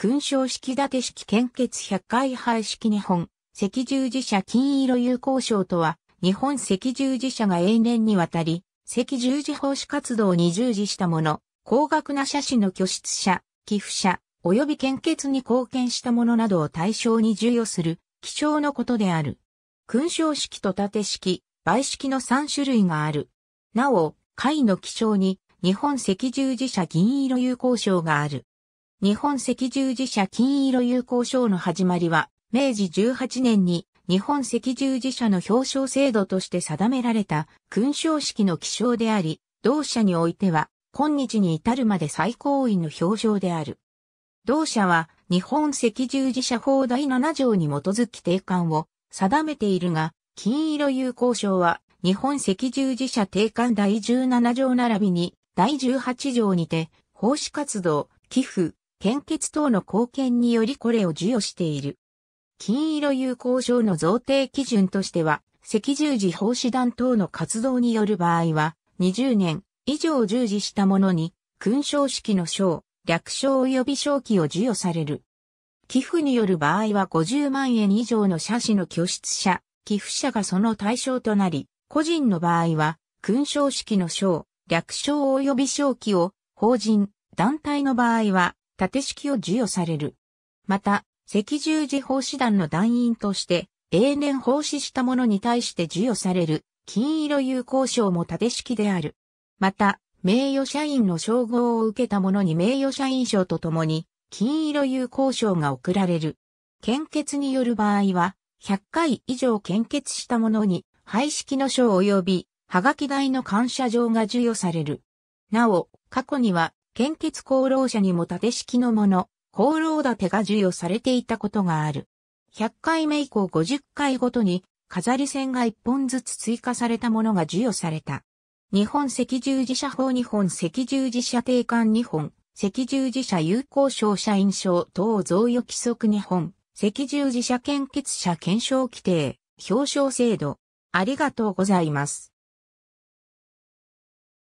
勲章式立て式献血百回廃式日本赤十字社金色友好賞とは、日本赤十字社が永年にわたり、赤十字奉仕活動に従事した者、高額な写真の拠出者、寄付者、及び献血に貢献した者などを対象に授与する、希少のことである。勲章式と立式、売式の3種類がある。なお、会の希少に、日本赤十字社銀色友好賞がある。日本赤十字社金色友好賞の始まりは、明治18年に日本赤十字社の表彰制度として定められた勲章式の記章であり、同社においては、今日に至るまで最高位の表彰である。同社は、日本赤十字社法第7条に基づき定款を定めているが、金色友好賞は、日本赤十字社定款第17条並びに、第18条にて、奉仕活動、寄付、献血等の貢献によりこれを授与している。金色有効賞の贈呈基準としては、赤十字奉仕団等の活動による場合は、20年以上従事した者に、勲章式の章、略章及び章記を授与される。寄付による場合は50万円以上の写真の拠出者、寄付者がその対象となり、個人の場合は、勲章式の章、略章及び章記を、法人、団体の場合は、縦式を授与される。また、赤十字奉仕団の団員として、永年奉仕した者に対して授与される、金色有効賞も縦式である。また、名誉社員の称号を受けた者に名誉社員賞とともに、金色有効賞が贈られる。献血による場合は、100回以上献血した者に、廃式の賞及び、はがき代の感謝状が授与される。なお、過去には、献血功労者にも縦式のもの、功労てが授与されていたことがある。100回目以降50回ごとに飾り線が1本ずつ追加されたものが授与された。日本赤十字社法日本赤十字社定款日本赤十字社有効賞社員賞等贈与規則日本赤十字社献血者検証規定表彰制度ありがとうございます。